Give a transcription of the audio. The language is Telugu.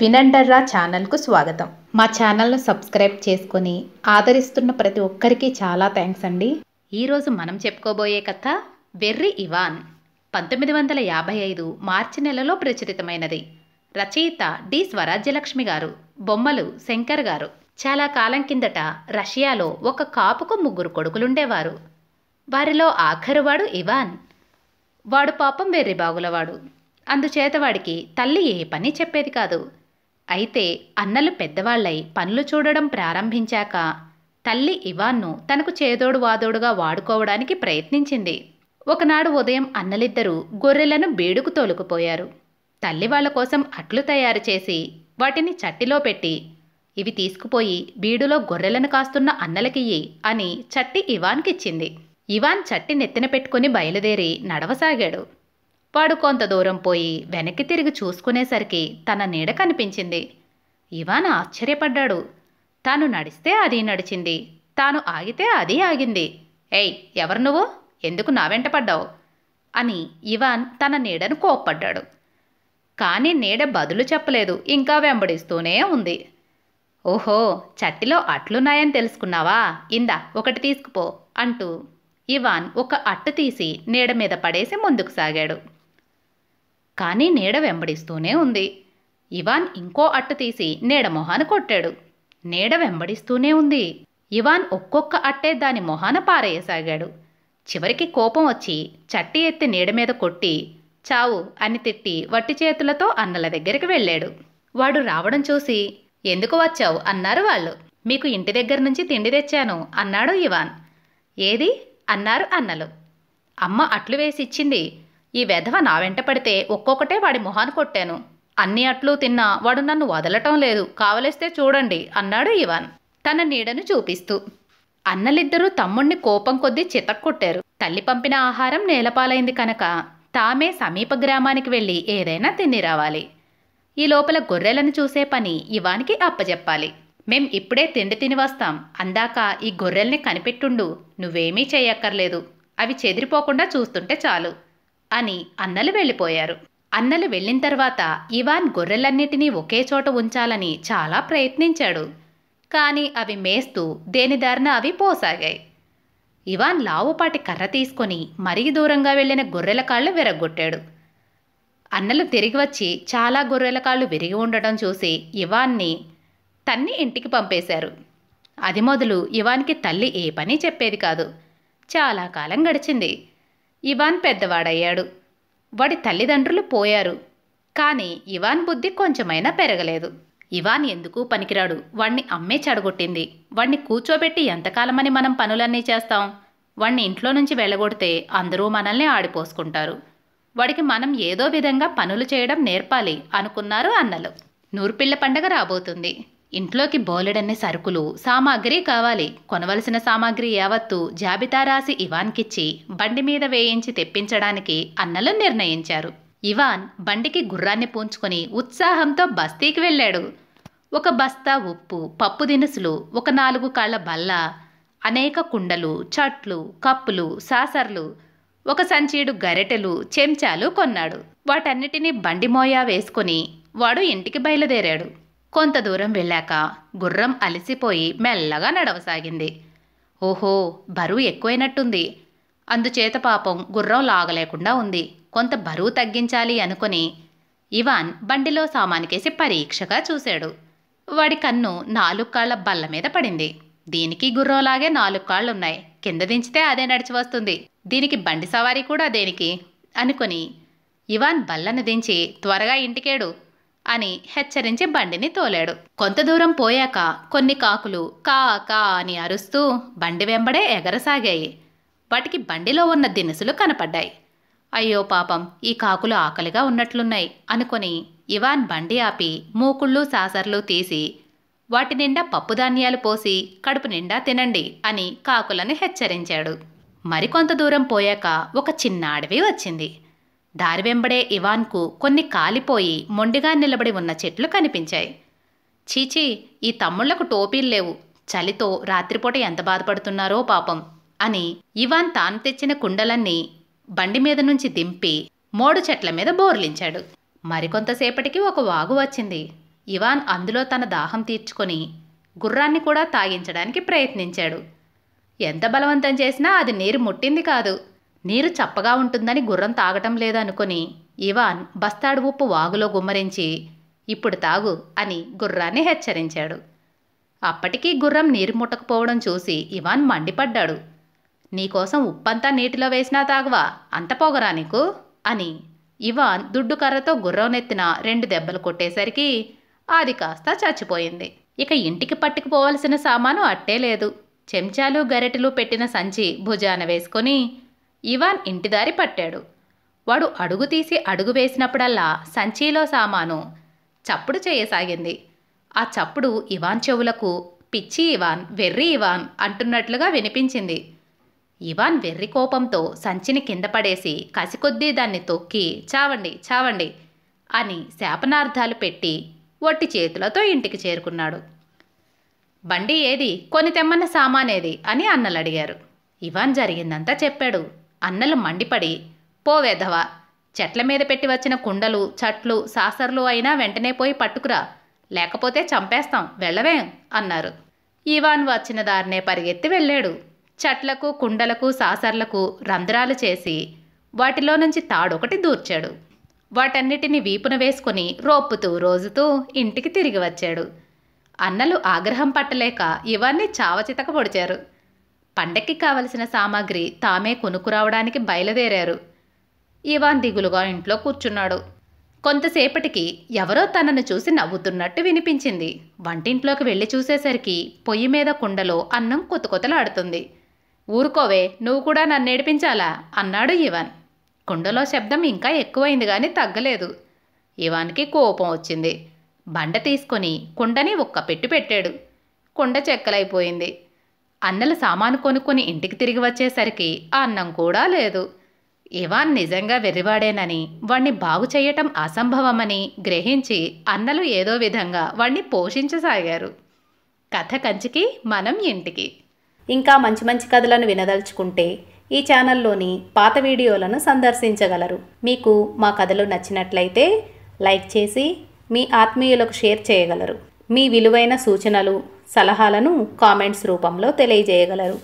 వినండర్రా ఛానల్కు స్వాగతం మా ఛానల్ను సబ్స్క్రైబ్ చేసుకుని ఆదరిస్తున్న ప్రతి ఒక్కరికి చాలా థ్యాంక్స్ అండి ఈరోజు మనం చెప్పుకోబోయే కథ వెర్రి ఇవాన్ పంతొమ్మిది వందల యాభై ఐదు మార్చి నెలలో ప్రచురితమైనది రచయిత డి స్వరాజ్యలక్ష్మి గారు బొమ్మలు శంకర్ గారు చాలా కాలం కిందట రష్యాలో ఒక కాపుకు ముగ్గురు కొడుకులుండేవారు వారిలో ఆఖరువాడు ఇవాన్ వాడు పాపం వెర్రి బాగులవాడు అందుచేత వాడికి తల్లి ఏ పని చెప్పేది కాదు అయితే అన్నలు పెద్దవాళ్ళై పనులు చూడడం ప్రారంభించాక తల్లి ఇవాన్ను తనకు చేదోడు వాదోడుగా వాడుకోవడానికి ప్రయత్నించింది ఒకనాడు ఉదయం అన్నలిద్దరూ గొర్రెలను బీడుకు తోలుకుపోయారు తల్లి వాళ్ళ కోసం అట్లు తయారు చేసి వాటిని చట్టిలో పెట్టి ఇవి తీసుకుపోయి బీడులో గొర్రెలను కాస్తున్న అన్నలకియ్యి అని చట్టి ఇవాన్కిచ్చింది ఇవాన్ చట్టి నెత్తిన పెట్టుకుని బయలుదేరి నడవసాగాడు వాడు కొంత దూరం పోయి వెనక్కి తిరిగి చూసుకునేసరికి తన నీడ కనిపించింది ఇవాన్ ఆశ్చర్యపడ్డాడు తాను నడిస్తే అది నడిచింది తాను ఆగితే అది ఆగింది ఏయ్ ఎవరు నువ్వు ఎందుకు నా వెంట పడ్డావు అని ఇవాన్ తన నీడను కోప్పడ్డాడు కానీ నీడ బదులు చెప్పలేదు ఇంకా వెంబడిస్తూనే ఉంది ఓహో చట్టిలో అట్లున్నాయని తెలుసుకున్నావా ఇందా ఒకటి తీసుకుపో అంటూ ఇవాన్ ఒక అట్టు తీసి నీడ మీద పడేసి ముందుకు సాగాడు కానీ నీడ వెంబడిస్తూనే ఉంది ఇవాన్ ఇంకో అట్టు తీసి నీడ మొహాన కొట్టాడు నీడ వెంబడిస్తూనే ఉంది ఇవాన్ ఒక్కొక్క అట్టే దాని మొహాన పారేయసాగాడు చివరికి కోపం వచ్చి చట్టి ఎత్తి నీడ మీద కొట్టి చావు అని తిట్టి వట్టి చేతులతో అన్నల దగ్గరికి వెళ్ళాడు వాడు రావడం చూసి ఎందుకు వచ్చావు అన్నారు వాళ్ళు మీకు ఇంటి దగ్గర నుంచి తిండి తెచ్చాను అన్నాడు ఇవాన్ ఏది అన్నారు అన్నలు అమ్మ అట్లు వేసి ఇచ్చింది ఈ వెధవ నా వెంట పడితే ఒక్కొక్కటే వాడి మొహాన్ని కొట్టాను అన్ని అట్లు తిన్నా వాడు నన్ను వదలటం లేదు కావలిస్తే చూడండి అన్నాడు ఇవాన్ తన నీడను చూపిస్తూ అన్నలిద్దరూ తమ్ముణ్ణి కోపం కొద్దీ చితక్కొట్టారు తల్లి పంపిన ఆహారం నేలపాలైంది కనుక తామే సమీప గ్రామానికి వెళ్ళి ఏదైనా తిని రావాలి ఈ లోపల గొర్రెలను చూసే పని ఇవానికి అప్పజెప్పాలి మేం ఇప్పుడే తిండి తిని వస్తాం అందాక ఈ గొర్రెల్ని కనిపెట్టుండు నువ్వేమీ చేయక్కర్లేదు అవి చెదిరిపోకుండా చూస్తుంటే చాలు అని అన్నలు వెళ్ళిపోయారు అన్నలు వెళ్ళిన తర్వాత ఇవాన్ గొర్రెలన్నిటినీ ఒకే చోట ఉంచాలని చాలా ప్రయత్నించాడు కానీ అవి మేస్తూ దేనిదారిన అవి పోసాగాయి ఇవాన్ లావుపాటి కర్ర తీసుకొని మరీ దూరంగా వెళ్ళిన గొర్రెల కాళ్ళు విరగొట్టాడు అన్నలు తిరిగి వచ్చి చాలా గొర్రెల కాళ్ళు విరిగి ఉండటం చూసి ఇవాన్ని తన్ని ఇంటికి పంపేశారు అది మొదలు ఇవాన్కి తల్లి ఏ పని చెప్పేది కాదు చాలా కాలం గడిచింది ఇవాన్ పెద్దవాడయ్యాడు వాడి తల్లిదండ్రులు పోయారు కానీ ఇవాన్ బుద్ధి కొంచెమైనా పెరగలేదు ఇవాన్ ఎందుకు పనికిరాడు వాణ్ణి అమ్మే చెడగొట్టింది వాణ్ణి కూర్చోబెట్టి ఎంతకాలమని మనం పనులన్నీ చేస్తాం వాణ్ణి ఇంట్లో నుంచి వెళ్ళగొడితే అందరూ మనల్ని ఆడిపోసుకుంటారు వాడికి మనం ఏదో విధంగా పనులు చేయడం నేర్పాలి అనుకున్నారు అన్నలు నూర్పిళ్ల పండగ రాబోతుంది ఇంట్లోకి బోలెడన్ని సరుకులు సామాగ్రి కావాలి కొనవలసిన సామాగ్రి యావత్తు జాబితా రాసి ఇవాన్కిచ్చి బండి మీద వేయించి తెప్పించడానికి అన్నలు నిర్ణయించారు ఇవాన్ బండికి గుర్రాన్ని పూంచుకొని ఉత్సాహంతో బస్తీకి వెళ్ళాడు ఒక బస్తా ఉప్పు పప్పు దినుసులు ఒక నాలుగు కాళ్ల బల్ల అనేక కుండలు చట్లు కప్పులు సాసర్లు ఒక సంచీడు గరెటెలు చెంచాలు కొన్నాడు వాటన్నిటినీ బండి మోయా వేసుకొని వాడు ఇంటికి బయలుదేరాడు కొంత దూరం వెళ్ళాక గుర్రం అలసిపోయి మెల్లగా నడవసాగింది ఓహో బరువు ఎక్కువైనట్టుంది అందుచేత పాపం గుర్రం లాగలేకుండా ఉంది కొంత బరువు తగ్గించాలి అనుకుని ఇవాన్ బండిలో సామానికేసి పరీక్షగా చూశాడు వాడి కన్ను నాలుగు కాళ్ల బల్ల మీద పడింది దీనికి గుర్రంలాగే నాలుగు కాళ్ళున్నాయి కింద దించితే అదే నడిచి వస్తుంది దీనికి బండి సవారీ కూడా దేనికి అనుకుని ఇవాన్ బల్లను దించి త్వరగా ఇంటికేడు అని హెచ్చరించి బండిని తోలాడు కొంత దూరం పోయాక కొన్ని కాకులు కా కా అని అరుస్తూ బండి వెంబడే ఎగరసాగాయి వాటికి బండిలో ఉన్న దినుసులు కనపడ్డాయి అయ్యో పాపం ఈ కాకులు ఆకలిగా ఉన్నట్లున్నాయి అనుకుని ఇవాన్ బండి ఆపి మూకుళ్ళు సాసర్లు తీసి వాటి నిండా పప్పుధాన్యాలు పోసి కడుపు నిండా తినండి అని కాకులను హెచ్చరించాడు మరికొంత దూరం పోయాక ఒక చిన్న అడవి వచ్చింది దారి వెంబడే ఇవాన్కు కొన్ని కాలిపోయి మొండిగా నిలబడి ఉన్న చెట్లు కనిపించాయి చీచీ ఈ తమ్ముళ్లకు టోపీలు లేవు చలితో రాత్రిపూట ఎంత బాధపడుతున్నారో పాపం అని ఇవాన్ తాను తెచ్చిన కుండలన్నీ బండి మీద నుంచి దింపి మోడు చెట్ల మీద బోర్లించాడు మరికొంతసేపటికి ఒక వాగు వచ్చింది ఇవాన్ అందులో తన దాహం తీర్చుకొని గుర్రాన్ని కూడా తాగించడానికి ప్రయత్నించాడు ఎంత బలవంతం చేసినా అది నీరు ముట్టింది కాదు నీరు చప్పగా ఉంటుందని గుర్రం తాగటం లేదనుకొని ఇవాన్ బస్తాడు ఉప్పు వాగులో గుమ్మరించి ఇప్పుడు తాగు అని గుర్రాన్ని హెచ్చరించాడు అప్పటికీ గుర్రం నీరు ముట్టకపోవడం చూసి ఇవాన్ మండిపడ్డాడు నీకోసం ఉప్పంతా నీటిలో వేసినా తాగవా అంత పోగరా నీకు అని ఇవాన్ దుడ్డు కర్రతో గుర్రం నెత్తిన రెండు దెబ్బలు కొట్టేసరికి అది కాస్త చచ్చిపోయింది ఇక ఇంటికి పట్టుకుపోవలసిన సామాను అట్టే లేదు చెంచాలు గరెటలు పెట్టిన సంచి భుజాన వేసుకొని ఇవాన్ ఇంటిదారి పట్టాడు వాడు అడుగు తీసి అడుగు వేసినప్పుడల్లా సంచిలో సామాను చప్పుడు చేయసాగింది ఆ చప్పుడు ఇవాన్ చెవులకు పిచ్చి ఇవాన్ వెర్రి ఇవాన్ అంటున్నట్లుగా వినిపించింది ఇవాన్ వెర్రి కోపంతో సంచిని కింద పడేసి కసికొద్దీ దాన్ని తొక్కి చావండి చావండి అని శాపనార్థాలు పెట్టి ఒట్టి చేతులతో ఇంటికి చేరుకున్నాడు బండి ఏది కొని తెమ్మన్న సామానేది అని అన్నలు అడిగారు ఇవాన్ జరిగిందంతా చెప్పాడు అన్నలు మండిపడి పోవేధవ చెట్ల మీద పెట్టి వచ్చిన కుండలు చట్లు సాసర్లు అయినా వెంటనే పోయి పట్టుకురా లేకపోతే చంపేస్తాం వెళ్ళవేం అన్నారు ఇవాన్ వచ్చిన దారినే పరిగెత్తి వెళ్ళాడు చట్లకు కుండలకు సాసర్లకు రంధ్రాలు చేసి వాటిలో నుంచి తాడొకటి దూర్చాడు వాటన్నిటిని వీపున వేసుకుని రోప్పుతూ రోజుతూ ఇంటికి తిరిగి వచ్చాడు అన్నలు ఆగ్రహం పట్టలేక ఇవన్నీ చావచితక పొడిచారు పండక్కి కావలసిన సామాగ్రి తామే కొనుక్కురావడానికి బయలుదేరారు ఇవాన్ దిగులుగా ఇంట్లో కూర్చున్నాడు కొంతసేపటికి ఎవరో తనను చూసి నవ్వుతున్నట్టు వినిపించింది వంటింట్లోకి వెళ్ళి చూసేసరికి పొయ్యి మీద కుండలో అన్నం కొత్తకొతలాడుతుంది ఊరుకోవే నువ్వు కూడా నన్ను ఏడిపించాలా అన్నాడు ఇవాన్ కుండలో శబ్దం ఇంకా ఎక్కువైంది కానీ తగ్గలేదు ఇవాన్కి కోపం వచ్చింది బండ తీసుకొని కుండని ఒక్క పెట్టి పెట్టాడు కుండ చెక్కలైపోయింది అన్నల సామాను కొనుక్కొని ఇంటికి తిరిగి వచ్చేసరికి అన్నం కూడా లేదు ఇవాన్ నిజంగా వెర్రివాడేనని వాణ్ణి బాగు చేయటం అసంభవమని గ్రహించి అన్నలు ఏదో విధంగా వాణ్ణి పోషించసాగారు కథ కంచికి మనం ఇంటికి ఇంకా మంచి మంచి కథలను వినదలుచుకుంటే ఈ ఛానల్లోని పాత వీడియోలను సందర్శించగలరు మీకు మా కథలు నచ్చినట్లయితే లైక్ చేసి మీ ఆత్మీయులకు షేర్ చేయగలరు మీ విలువైన సూచనలు సలహాలను కామెంట్స్ రూపంలో తెలియజేయగలరు